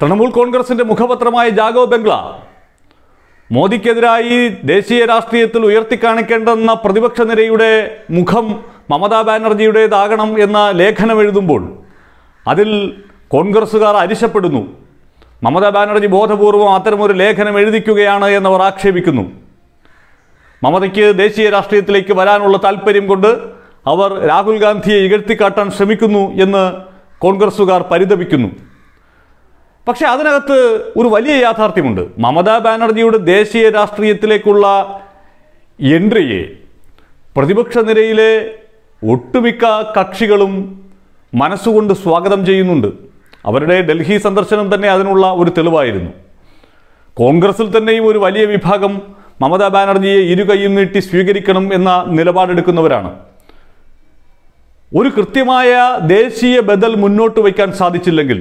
തൃണമൂൽ കോൺഗ്രസിൻ്റെ മുഖപത്രമായ ജാഗോ ബംഗ്ല മോദിക്കെതിരായി ദേശീയ രാഷ്ട്രീയത്തിൽ ഉയർത്തിക്കാണിക്കേണ്ടെന്ന പ്രതിപക്ഷ നിരയുടെ മുഖം മമതാ ബാനർജിയുടേതാകണം എന്ന ലേഖനം എഴുതുമ്പോൾ അതിൽ കോൺഗ്രസ്സുകാർ അരിശപ്പെടുന്നു മമതാ ബാനർജി ബോധപൂർവം അത്തരമൊരു ലേഖനം എഴുതിക്കുകയാണ് എന്നവർ ആക്ഷേപിക്കുന്നു മമതയ്ക്ക് ദേശീയ രാഷ്ട്രീയത്തിലേക്ക് വരാനുള്ള താല്പര്യം കൊണ്ട് അവർ രാഹുൽ ഗാന്ധിയെ ഇകഴ്ത്തിക്കാട്ടാൻ ശ്രമിക്കുന്നു എന്ന് കോൺഗ്രസ്സുകാർ പരിതപിക്കുന്നു പക്ഷെ അതിനകത്ത് ഒരു വലിയ യാഥാർത്ഥ്യമുണ്ട് മമതാ ബാനർജിയുടെ ദേശീയ രാഷ്ട്രീയത്തിലേക്കുള്ള എൻട്രിയെ പ്രതിപക്ഷ നിരയിലെ ഒട്ടുമിക്ക കക്ഷികളും മനസ്സുകൊണ്ട് സ്വാഗതം ചെയ്യുന്നുണ്ട് അവരുടെ ഡൽഹി സന്ദർശനം തന്നെ അതിനുള്ള ഒരു തെളിവായിരുന്നു കോൺഗ്രസിൽ തന്നെയും ഒരു വലിയ വിഭാഗം മമതാ ബാനർജിയെ ഇരു കൈയും നീട്ടി സ്വീകരിക്കണം എന്ന നിലപാടെടുക്കുന്നവരാണ് ഒരു കൃത്യമായ ദേശീയ ബദൽ മുന്നോട്ട് വയ്ക്കാൻ സാധിച്ചില്ലെങ്കിൽ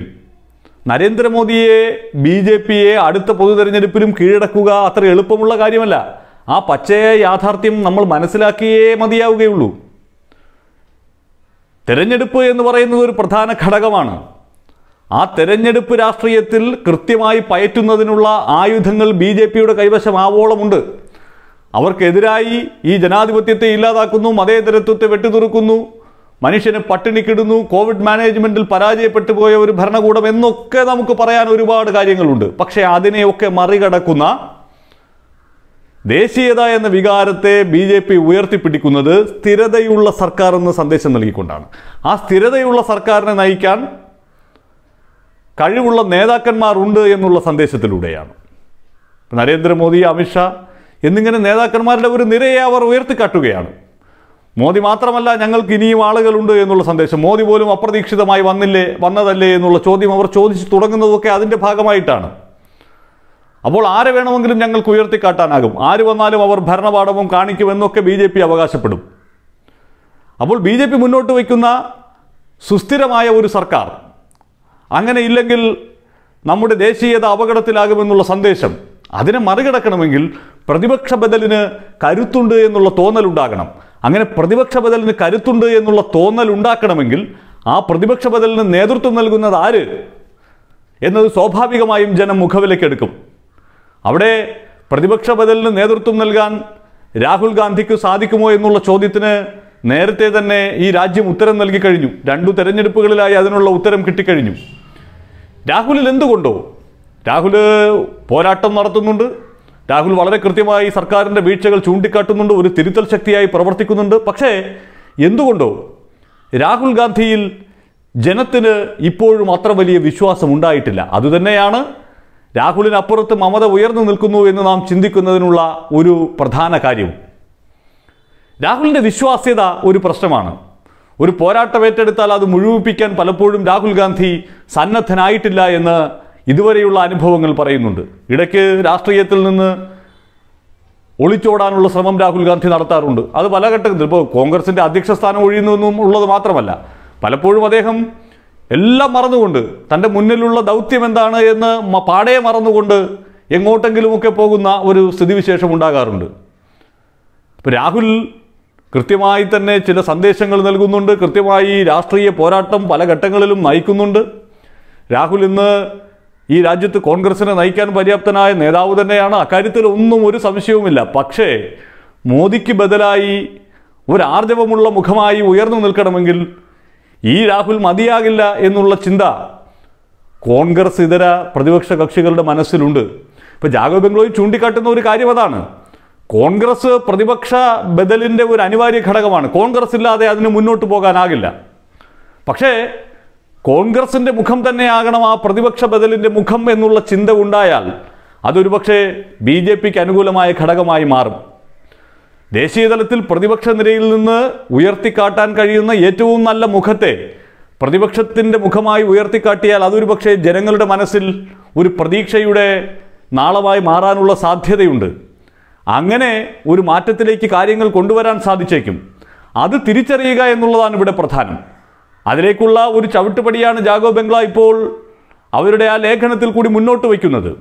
നരേന്ദ്രമോദിയെ ബി ജെ പിയെ അടുത്ത പൊതു തെരഞ്ഞെടുപ്പിലും കീഴടക്കുക അത്ര എളുപ്പമുള്ള കാര്യമല്ല ആ പച്ചയ യാഥാർത്ഥ്യം നമ്മൾ മനസ്സിലാക്കിയേ മതിയാവുകയുള്ളൂ തെരഞ്ഞെടുപ്പ് എന്ന് പറയുന്നത് ഒരു പ്രധാന ഘടകമാണ് ആ തെരഞ്ഞെടുപ്പ് രാഷ്ട്രീയത്തിൽ കൃത്യമായി പയറ്റുന്നതിനുള്ള ആയുധങ്ങൾ ബി ജെ പിയുടെ കൈവശമാവോളമുണ്ട് അവർക്കെതിരായി ഈ ജനാധിപത്യത്തെ ഇല്ലാതാക്കുന്നു മതേതരത്വത്തെ വെട്ടിതുറുക്കുന്നു മനുഷ്യനെ കിടുന്നു കോവിഡ് മാനേജ്മെന്റിൽ പരാജയപ്പെട്ടു പോയ ഒരു ഭരണകൂടം എന്നൊക്കെ നമുക്ക് പറയാൻ ഒരുപാട് കാര്യങ്ങളുണ്ട് പക്ഷേ അതിനെയൊക്കെ മറികടക്കുന്ന ദേശീയത എന്ന വികാരത്തെ ബി ജെ പി ഉയർത്തിപ്പിടിക്കുന്നത് സ്ഥിരതയുള്ള സർക്കാർ എന്ന സന്ദേശം നൽകിക്കൊണ്ടാണ് ആ സ്ഥിരതയുള്ള സർക്കാരിനെ നയിക്കാൻ കഴിവുള്ള നേതാക്കന്മാരുണ്ട് എന്നുള്ള സന്ദേശത്തിലൂടെയാണ് നരേന്ദ്രമോദി അമിത്ഷാ എന്നിങ്ങനെ നേതാക്കന്മാരുടെ ഒരു നിരയെ അവർ ഉയർത്തിക്കാട്ടുകയാണ് മോദി മാത്രമല്ല ഞങ്ങൾക്ക് ഇനിയും ആളുകളുണ്ട് എന്നുള്ള സന്ദേശം മോദി പോലും അപ്രതീക്ഷിതമായി വന്നില്ലേ വന്നതല്ലേ എന്നുള്ള ചോദ്യം അവർ ചോദിച്ചു തുടങ്ങുന്നതൊക്കെ അതിൻ്റെ ഭാഗമായിട്ടാണ് അപ്പോൾ ആരെ വേണമെങ്കിലും ഞങ്ങൾക്ക് ഉയർത്തിക്കാട്ടാനാകും ആര് വന്നാലും അവർ ഭരണപാഠവും കാണിക്കുമെന്നൊക്കെ ബി ജെ പി അവകാശപ്പെടും അപ്പോൾ ബി ജെ പി മുന്നോട്ട് വയ്ക്കുന്ന സുസ്ഥിരമായ ഒരു സർക്കാർ അങ്ങനെ ഇല്ലെങ്കിൽ നമ്മുടെ ദേശീയത അപകടത്തിലാകുമെന്നുള്ള സന്ദേശം അതിനെ മറികടക്കണമെങ്കിൽ പ്രതിപക്ഷ ബദലിന് കരുത്തുണ്ട് എന്നുള്ള തോന്നലുണ്ടാകണം അങ്ങനെ പ്രതിപക്ഷ ബദലിന് കരുത്തുണ്ട് എന്നുള്ള തോന്നൽ ഉണ്ടാക്കണമെങ്കിൽ ആ പ്രതിപക്ഷ ബദലിന് നേതൃത്വം നൽകുന്നത് ആര് എന്നത് സ്വാഭാവികമായും ജനം മുഖവിലക്കെടുക്കും അവിടെ പ്രതിപക്ഷ ബദലിന് നേതൃത്വം നൽകാൻ രാഹുൽ ഗാന്ധിക്ക് സാധിക്കുമോ എന്നുള്ള ചോദ്യത്തിന് നേരത്തെ തന്നെ ഈ രാജ്യം ഉത്തരം നൽകി കഴിഞ്ഞു രണ്ടു തെരഞ്ഞെടുപ്പുകളിലായി അതിനുള്ള ഉത്തരം കിട്ടിക്കഴിഞ്ഞു രാഹുലിൽ എന്തുകൊണ്ടോ രാഹുൽ പോരാട്ടം നടത്തുന്നുണ്ട് രാഹുൽ വളരെ കൃത്യമായി സർക്കാരിൻ്റെ വീഴ്ചകൾ ചൂണ്ടിക്കാട്ടുന്നുണ്ട് ഒരു തിരുത്തൽ ശക്തിയായി പ്രവർത്തിക്കുന്നുണ്ട് പക്ഷേ എന്തുകൊണ്ടോ രാഹുൽ ഗാന്ധിയിൽ ജനത്തിന് ഇപ്പോഴും അത്ര വലിയ വിശ്വാസം ഉണ്ടായിട്ടില്ല അതുതന്നെയാണ് രാഹുലിനപ്പുറത്ത് മമത ഉയർന്നു നിൽക്കുന്നു എന്ന് നാം ചിന്തിക്കുന്നതിനുള്ള ഒരു പ്രധാന കാര്യവും രാഹുലിൻ്റെ വിശ്വാസ്യത ഒരു പ്രശ്നമാണ് ഒരു പോരാട്ടം ഏറ്റെടുത്താൽ അത് മുഴുവിപ്പിക്കാൻ പലപ്പോഴും രാഹുൽ ഗാന്ധി സന്നദ്ധനായിട്ടില്ല എന്ന് ഇതുവരെയുള്ള അനുഭവങ്ങൾ പറയുന്നുണ്ട് ഇടയ്ക്ക് രാഷ്ട്രീയത്തിൽ നിന്ന് ഒളിച്ചോടാനുള്ള ശ്രമം രാഹുൽ ഗാന്ധി നടത്താറുണ്ട് അത് പല ഘട്ടത്തിൽ ഇപ്പോൾ കോൺഗ്രസിൻ്റെ അധ്യക്ഷ സ്ഥാനം ഒഴിയുന്നതെന്നും ഉള്ളത് മാത്രമല്ല പലപ്പോഴും അദ്ദേഹം എല്ലാം മറന്നുകൊണ്ട് തൻ്റെ മുന്നിലുള്ള ദൗത്യം എന്താണ് എന്ന് പാടേ മറന്നുകൊണ്ട് എങ്ങോട്ടെങ്കിലുമൊക്കെ പോകുന്ന ഒരു സ്ഥിതിവിശേഷം ഉണ്ടാകാറുണ്ട് ഇപ്പോൾ രാഹുൽ കൃത്യമായി തന്നെ ചില സന്ദേശങ്ങൾ നൽകുന്നുണ്ട് കൃത്യമായി രാഷ്ട്രീയ പോരാട്ടം പല ഘട്ടങ്ങളിലും നയിക്കുന്നുണ്ട് രാഹുൽ ഇന്ന് ഈ രാജ്യത്ത് കോൺഗ്രസിനെ നയിക്കാൻ പര്യാപ്തനായ നേതാവ് തന്നെയാണ് അക്കാര്യത്തിൽ ഒന്നും ഒരു സംശയവുമില്ല പക്ഷേ മോദിക്ക് ബദലായി ഒരു മുഖമായി ഉയർന്നു നിൽക്കണമെങ്കിൽ ഈ രാഹുൽ മതിയാകില്ല എന്നുള്ള ചിന്ത കോൺഗ്രസ് ഇതര പ്രതിപക്ഷ കക്ഷികളുടെ മനസ്സിലുണ്ട് ഇപ്പോൾ ജാഗോ ബംഗ്ലോയി ചൂണ്ടിക്കാട്ടുന്ന ഒരു കാര്യം അതാണ് കോൺഗ്രസ് പ്രതിപക്ഷ ബദലിൻ്റെ ഒരു അനിവാര്യ ഘടകമാണ് കോൺഗ്രസ് ഇല്ലാതെ അതിന് മുന്നോട്ട് പോകാനാകില്ല പക്ഷേ കോൺഗ്രസിൻ്റെ മുഖം തന്നെയാകണം ആ പ്രതിപക്ഷ ബദലിൻ്റെ മുഖം എന്നുള്ള ചിന്ത ഉണ്ടായാൽ പക്ഷേ ബി ജെ പിക്ക് അനുകൂലമായ ഘടകമായി മാറും ദേശീയതലത്തിൽ പ്രതിപക്ഷ നിരയിൽ നിന്ന് ഉയർത്തിക്കാട്ടാൻ കഴിയുന്ന ഏറ്റവും നല്ല മുഖത്തെ പ്രതിപക്ഷത്തിൻ്റെ മുഖമായി ഉയർത്തിക്കാട്ടിയാൽ അതൊരു പക്ഷേ ജനങ്ങളുടെ മനസ്സിൽ ഒരു പ്രതീക്ഷയുടെ നാളമായി മാറാനുള്ള സാധ്യതയുണ്ട് അങ്ങനെ ഒരു മാറ്റത്തിലേക്ക് കാര്യങ്ങൾ കൊണ്ടുവരാൻ സാധിച്ചേക്കും അത് തിരിച്ചറിയുക എന്നുള്ളതാണ് ഇവിടെ പ്രധാനം അതിലേക്കുള്ള ഒരു ചവിട്ടുപടിയാണ് ജാഗോ ബംഗ്ല ഇപ്പോൾ അവരുടെ ആ ലേഖനത്തിൽ കൂടി മുന്നോട്ട് വയ്ക്കുന്നത്